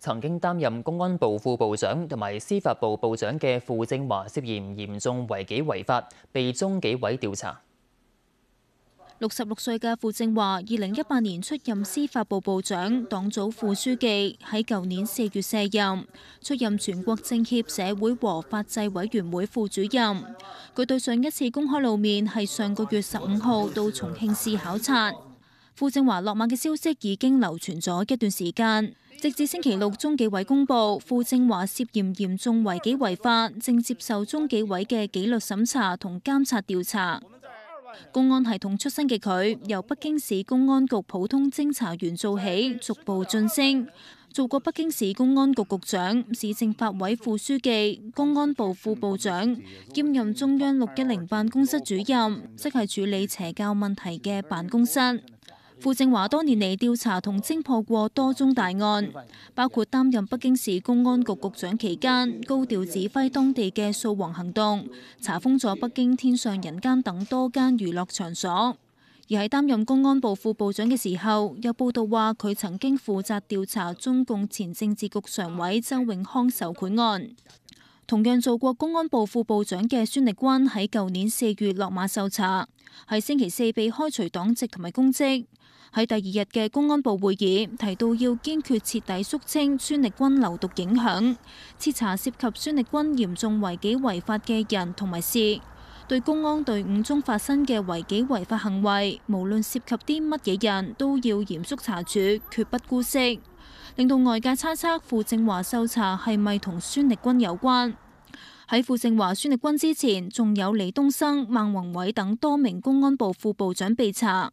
曾经担任公安部副部长同埋司法部部长嘅傅政华涉嫌严重违纪违法，被中纪委调查。六十六岁嘅傅政华，二零一八年出任司法部部长、党组副书记，喺旧年四月卸任，出任全国政协社会和法制委员会副主任。佢对上一次公开露面系上个月十五号到重庆市考察。傅政华落马嘅消息已經流傳咗一段時間，直至星期六，中紀委公佈傅政華涉嫌嚴重違紀違法，正接受中紀委嘅紀律審查同監察調查。公安系統出身嘅佢，由北京市公安局普通偵查員做起，逐步晋升，做過北京市公安局局長、市政法委副書記、公安部副部長，兼任中央六一零辦公室主任，即係處理邪教問題嘅辦公室。傅政华多年嚟调查同侦破过多宗大案，包括担任北京市公安局局长期间，高调指挥当地嘅扫黄行动，查封咗北京天上人间等多间娱乐场所。而喺担任公安部副部长嘅时候，有报道话佢曾经负责调查中共前政治局常委周永康受贿案。同样做过公安部副部长嘅孙力军喺旧年四月落马受查，喺星期四被开除党籍同埋公职。喺第二日嘅公安部会议提到，要坚决彻底肃清孙力军流毒影响，彻查涉及孙力军严重违纪违法嘅人同埋事。对公安队伍中发生嘅违纪违法行为，无论涉及啲乜嘢人，都要严肃查处，绝不姑息。令到外界猜测傅政华受查系咪同孙力军有关？喺傅政华、孙力军之前，仲有李东生、孟宏伟等多名公安部副部长被查。